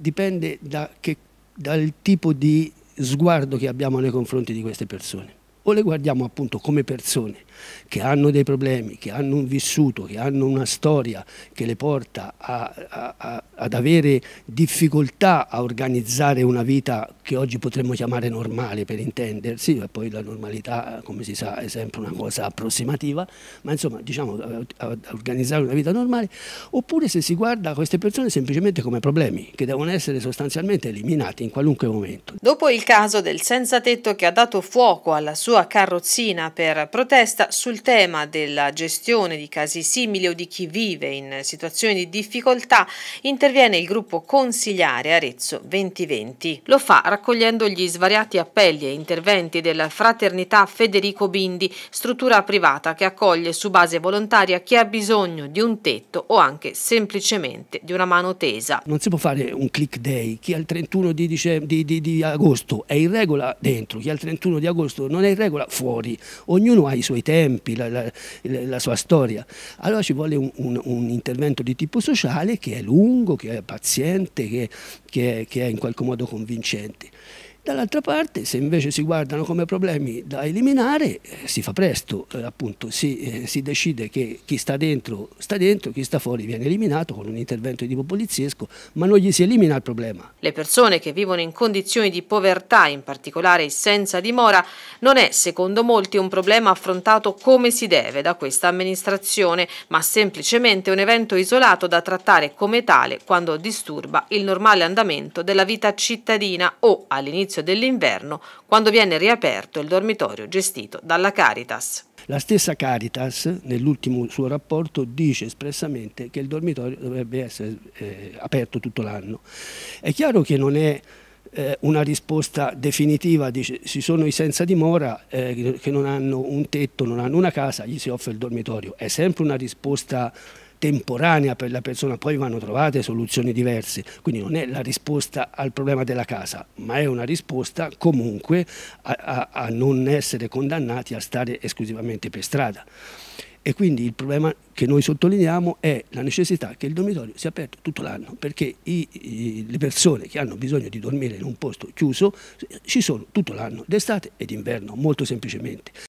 dipende da che, dal tipo di sguardo che abbiamo nei confronti di queste persone o le guardiamo appunto come persone che hanno dei problemi, che hanno un vissuto, che hanno una storia che le porta a, a, a, ad avere difficoltà a organizzare una vita che oggi potremmo chiamare normale per intendersi, e poi la normalità come si sa è sempre una cosa approssimativa, ma insomma diciamo a, organizzare una vita normale, oppure se si guarda queste persone semplicemente come problemi che devono essere sostanzialmente eliminati in qualunque momento. Dopo il caso del senza tetto che ha dato fuoco alla sua sua carrozzina per protesta sul tema della gestione di casi simili o di chi vive in situazioni di difficoltà interviene il gruppo consigliare Arezzo 2020. Lo fa raccogliendo gli svariati appelli e interventi della fraternità Federico Bindi, struttura privata che accoglie su base volontaria chi ha bisogno di un tetto o anche semplicemente di una mano tesa. Non si può fare un click day, chi al 31 di, di, di, di agosto è in regola dentro, chi al 31 di agosto non è in regola, fuori. Ognuno ha i suoi tempi, la, la, la sua storia. Allora ci vuole un, un, un, intervento di tipo sociale che è lungo, che è paziente, che, che, è, che è in qualche modo convincente. Dall'altra parte, se invece si guardano come problemi da eliminare, eh, si fa presto, eh, appunto, si, eh, si, decide che chi sta dentro sta dentro, chi sta fuori viene eliminato con un intervento di tipo poliziesco, ma non gli si elimina il problema. Le persone che vivono in condizioni di povertà, in particolare senza dimora, non è, secondo molti, un problema affrontato come si deve da questa amministrazione, ma semplicemente un evento isolato da trattare come tale quando disturba il normale andamento della vita cittadina o all'inizio all'inizio dell'inverno, quando viene riaperto il dormitorio gestito dalla Caritas. La stessa Caritas, nell'ultimo suo rapporto, dice espressamente che il dormitorio dovrebbe essere eh, aperto tutto l'anno. È chiaro che non è eh, una risposta definitiva, dice ci sono i senza dimora eh, che non hanno un tetto, non hanno una casa, gli si offre il dormitorio. È sempre una risposta temporanea per la persona, poi vanno trovate soluzioni diverse, quindi non è la risposta al problema della casa, ma è una risposta comunque a, a, a non essere condannati a stare esclusivamente per strada. E quindi il problema che noi sottolineiamo è la necessità che il dormitorio sia aperto tutto l'anno, perché i, i, le persone che hanno bisogno di dormire in un posto chiuso ci sono tutto l'anno, d'estate ed inverno, molto semplicemente.